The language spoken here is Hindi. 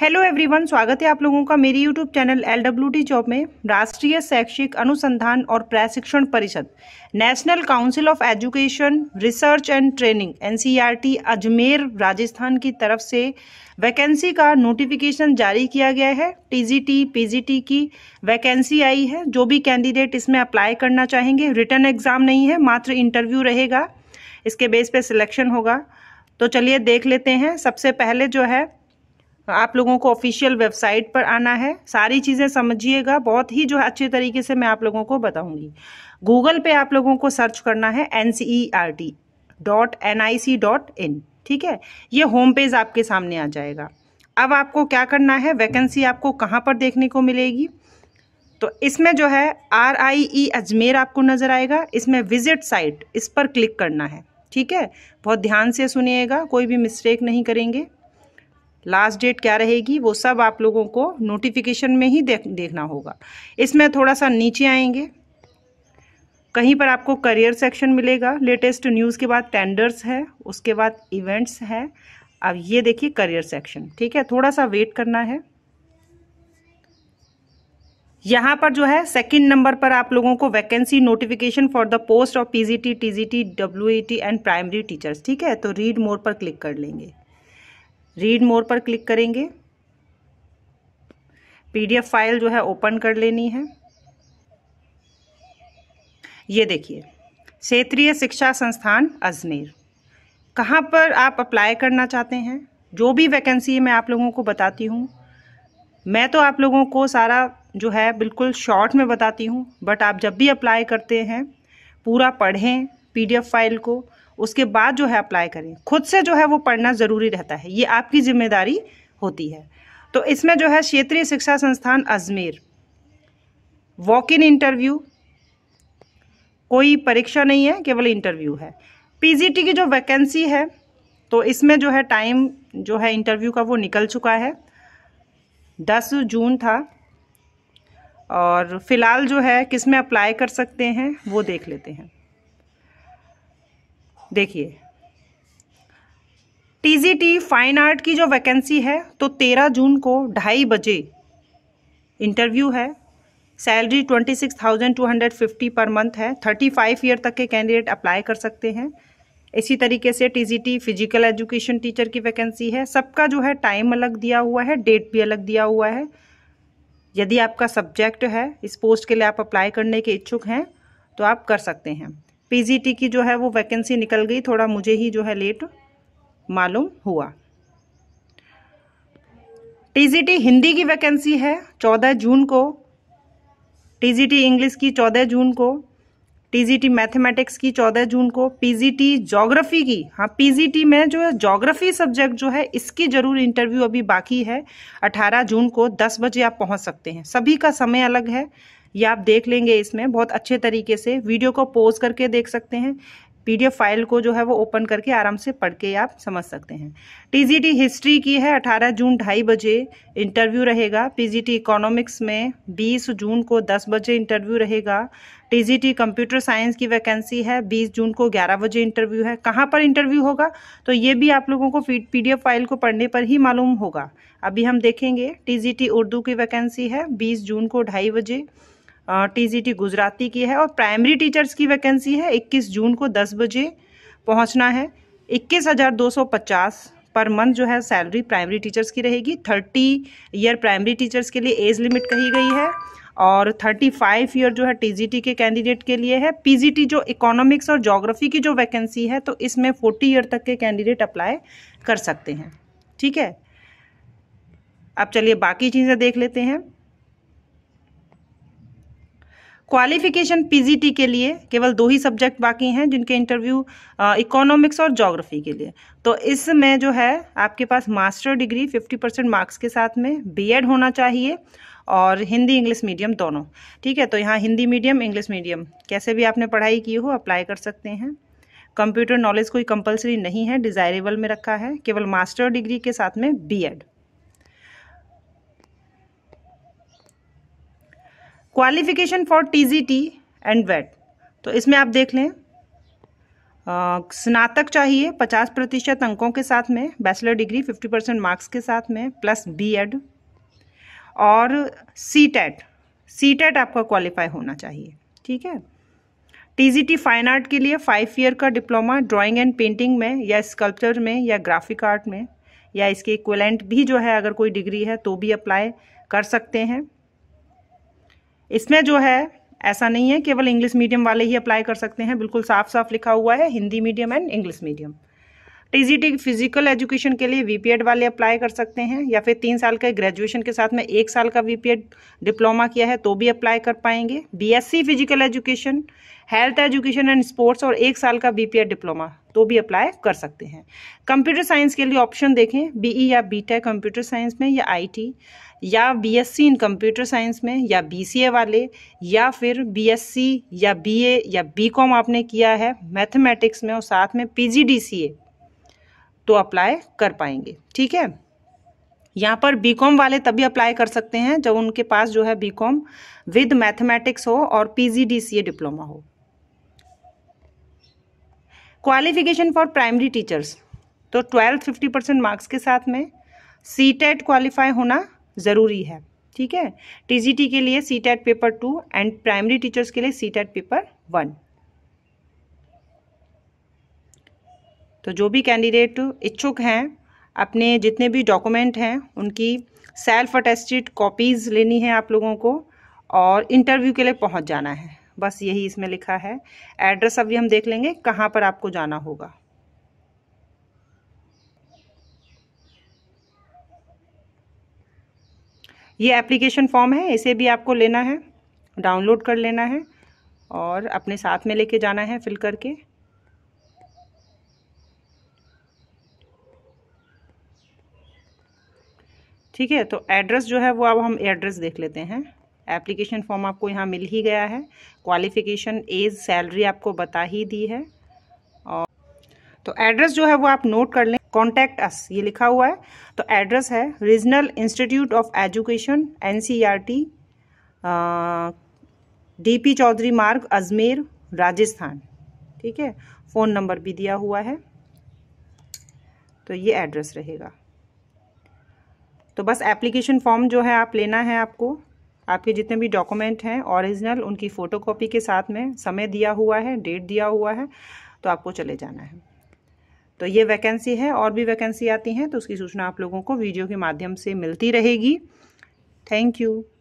हेलो एवरीवन स्वागत है आप लोगों का मेरी YouTube channel L W T job में राष्ट्रीय शैक्षिक अनुसंधान और प्रशिक्षण परिषद national council of education research and training NCERT Ajmer Rajasthan की तरफ से वैकेंसी का नोटिफिकेशन जारी किया गया है टीजीटी पीजीटी की वैकेंसी आई है जो भी कैंडिडेट इसमें अप्लाई करना चाहेंगे रिटर्न एग्जाम नहीं है मात्र इंटरव्यू रहेगा इसके बेस पर सिलेक्शन होगा तो चलिए देख लेते हैं सबसे पहले जो है आप लोगों को ऑफिशियल वेबसाइट पर आना है सारी चीज़ें समझिएगा बहुत ही जो है अच्छे तरीके से मैं आप लोगों को बताऊंगी गूगल पे आप लोगों को सर्च करना है N C E R T dot N I C dot in ठीक है ये होम पेज आपके सामने आ जाएगा अब आपको क्या करना है वैकेंसी आपको कहाँ पर देखने को मिलेगी तो इसमें जो है आर आई ई अजमेर आपको नज़र आएगा इसमें विजिट साइट इस पर क्लिक करना है ठीक है बहुत ध्यान से सुनिएगा कोई भी मिस्टेक नहीं करेंगे लास्ट डेट क्या रहेगी वो सब आप लोगों को नोटिफिकेशन में ही देख देखना होगा इसमें थोड़ा सा नीचे आएंगे कहीं पर आपको करियर सेक्शन मिलेगा लेटेस्ट न्यूज़ के बाद टेंडर्स है उसके बाद इवेंट्स है अब ये देखिए करियर सेक्शन ठीक है थोड़ा सा वेट करना है यहाँ पर जो है सेकंड नंबर पर आप लोगों को vacancy notification for the post of PGT TGT WET and primary teachers ठीक है तो रीड मोर पर क्लिक कर लेंगे रीड मोर पर क्लिक करेंगे पीडीएफ फाइल जो है ओपन कर लेनी है ये देखिए क्षेत्रीय शिक्षा संस्थान अजमेर कहाँ पर आप अप्लाई करना चाहते हैं जो भी वैकेंसी है मैं आप लोगों को बताती हूँ मैं तो आप लोगों को सारा जो है बिल्कुल शॉर्ट में बताती हूँ बट आप जब भी अप्लाई करते हैं पूरा पढ़ें पीडीएफ फाइल को उसके बाद जो है अप्लाई करें खुद से जो है वो पढ़ना ज़रूरी रहता है ये आपकी जिम्मेदारी होती है तो इसमें जो है क्षेत्रीय शिक्षा संस्थान अजमेर वॉक इन इंटरव्यू कोई परीक्षा नहीं है केवल इंटरव्यू है पीजीटी की जो वैकेंसी है तो इसमें जो है टाइम जो है इंटरव्यू का वो निकल चुका है दस जून था और फिलहाल जो है किस में अप्लाई कर सकते हैं वो देख लेते हैं देखिए टीजीटी फाइन आर्ट की जो वैकेंसी है तो तेरह जून को ढाई बजे इंटरव्यू है salary twenty six thousand two hundred fifty per month है थर्टी फाइव ईयर तक के कैंडिडेट अप्लाई कर सकते हैं इसी तरीके से टीजीटी फिजिकल एजुकेशन टीचर की वैकेंसी है सबका जो है टाइम अलग दिया हुआ है डेट भी अलग दिया हुआ है यदि आपका सब्जेक्ट है इस पोस्ट के लिए आप अप्लाई करने के इच्छुक हैं तो आप कर सकते हैं पीजीटी की जो है वो वैकेंसी निकल गई थोड़ा मुझे ही जो है लेट मालूम हुआ टीजीटी हिंदी की वैकेंसी है चौदह जून को टीजीटी इंग्लिश की चौदह जून को टीजीटी मैथमेटिक्स की चौदह जून को पीजीटी ज्योग्राफी की हाँ पीजीटी में जो है ज्योग्राफी सब्जेक्ट जो है इसकी जरूर इंटरव्यू अभी बाकी है अठारह जून को दस बजे आप पहुंच सकते हैं सभी का समय अलग है ये आप देख लेंगे इसमें बहुत अच्छे तरीके से वीडियो को पोज करके देख सकते हैं पीडीएफ फाइल को जो है वो ओपन करके आराम से पढ़ के आप समझ सकते हैं टीजीटी हिस्ट्री की है 18 जून ढाई बजे इंटरव्यू रहेगा पीजीटी इकोनॉमिक्स में 20 जून को 10 बजे इंटरव्यू रहेगा टीजीटी कंप्यूटर साइंस की वैकेंसी है 20 जून को 11 बजे इंटरव्यू है कहाँ पर इंटरव्यू होगा तो ये भी आप लोगों को पीडीएफ फाइल को पढ़ने पर ही मालूम होगा अभी हम देखेंगे टी उर्दू की वैकेंसी है बीस जून को ढाई बजे टीजीटी गुजराती की है और प्राइमरी टीचर्स की वैकेंसी है 21 जून को 10 बजे पहुंचना है 21,250 पर मंथ जो है सैलरी प्राइमरी टीचर्स की रहेगी 30 ईयर प्राइमरी टीचर्स के लिए एज लिमिट कही गई है और 35 ईयर जो है टीजीटी के कैंडिडेट के लिए है पीजीटी जो इकोनॉमिक्स और जोग्राफी की जो वैकेंसी है तो इसमें फोर्टी ईयर तक के कैंडिडेट अप्लाई कर सकते हैं ठीक है अब चलिए बाकी चीज़ें देख लेते हैं क्वालिफिकेशन पीजीटी के लिए केवल दो ही सब्जेक्ट बाकी हैं जिनके इंटरव्यू इकोनॉमिक्स और जोग्राफी के लिए तो इसमें जो है आपके पास मास्टर डिग्री 50 परसेंट मार्क्स के साथ में बीएड होना चाहिए और हिंदी इंग्लिश मीडियम दोनों ठीक है तो यहाँ हिंदी मीडियम इंग्लिश मीडियम कैसे भी आपने पढ़ाई की हो अप्लाई कर सकते हैं कंप्यूटर नॉलेज कोई कंपलसरी नहीं है डिज़ायरेबल में रखा है केवल मास्टर डिग्री के साथ में B qualification for TGT and वेट तो इसमें आप देख लें स्नातक चाहिए 50 प्रतिशत अंकों के साथ में बैचलर डिग्री 50 परसेंट मार्क्स के साथ में प्लस बीएड और सी टेट सी टेट आपका क्वालिफाई होना चाहिए ठीक है टीजीटी फाइन आर्ट के लिए फाइव ईयर का डिप्लोमा ड्राइंग एंड पेंटिंग में या स्कल्पचर में या ग्राफिक आर्ट में या इसके इक्वलेंट भी जो है अगर कोई डिग्री है तो भी अप्लाई कर सकते हैं इसमें जो है ऐसा नहीं है केवल इंग्लिश मीडियम वाले ही अप्लाई कर सकते हैं बिल्कुल साफ साफ लिखा हुआ है Hindi medium and English medium TGT physical education के लिए वीपीएड वाले अप्लाई कर सकते हैं या फिर तीन साल का ग्रेजुएशन के साथ में एक साल का वीपीएड डिप्लोमा किया है तो भी अप्लाई कर पाएंगे BSc physical education health education and sports और एक साल का बीपीएड डिप्लोमा तो भी अप्लाई कर सकते हैं कंप्यूटर साइंस के लिए ऑप्शन देखें बीई e या बी कंप्यूटर साइंस में या आई या बीएससी इन कंप्यूटर साइंस में या बीसीए वाले या फिर बीएससी या बीए या बीकॉम आपने किया है मैथमेटिक्स में और साथ में पीजीडीसीए तो अप्लाई कर पाएंगे ठीक है यहाँ पर बीकॉम वाले तभी अप्लाई कर सकते हैं जब उनके पास जो है बीकॉम विद मैथमेटिक्स हो और पीजीडीसीए डिप्लोमा हो क्वालिफिकेशन फॉर प्राइमरी टीचर्स तो ट्वेल्थ फिफ्टी परसेंट मार्क्स के साथ में सी टेट क्वालिफाई होना ज़रूरी है ठीक है टीजीटी के लिए CTET paper two and primary teachers के लिए सी टैट पेपर वन तो जो भी कैंडिडेट इच्छुक हैं अपने जितने भी डॉक्यूमेंट हैं उनकी सेल्फ अटेस्टेड कॉपीज़ लेनी है आप लोगों को और इंटरव्यू के लिए पहुंच जाना है बस यही इसमें लिखा है एड्रेस अभी हम देख लेंगे कहाँ पर आपको जाना होगा ये एप्लीकेशन फॉर्म है इसे भी आपको लेना है डाउनलोड कर लेना है और अपने साथ में लेके जाना है फिल करके ठीक है तो एड्रेस जो है वो अब हम एड्रेस देख लेते हैं एप्लीकेशन फॉर्म आपको यहाँ मिल ही गया है क्वालिफ़िकेशन एज सैलरी आपको बता ही दी है और तो एड्रेस जो है वो आप नोट कर लें कॉन्टैक्ट अस ये लिखा हुआ है तो एड्रेस है regional institute of education N C R T D P Chaudhary Marg Ajmer Rajasthan ठीक है फ़ोन नंबर भी दिया हुआ है तो ये एड्रेस रहेगा तो बस एप्लीकेशन फॉर्म जो है आप लेना है आपको आपके जितने भी डॉक्यूमेंट हैं ओरिजिनल उनकी फ़ोटोकॉपी के साथ में समय दिया हुआ है डेट दिया हुआ है तो आपको चले जाना है तो ये वैकेंसी है और भी वैकेंसी आती हैं तो उसकी सूचना आप लोगों को वीडियो के माध्यम से मिलती रहेगी थैंक यू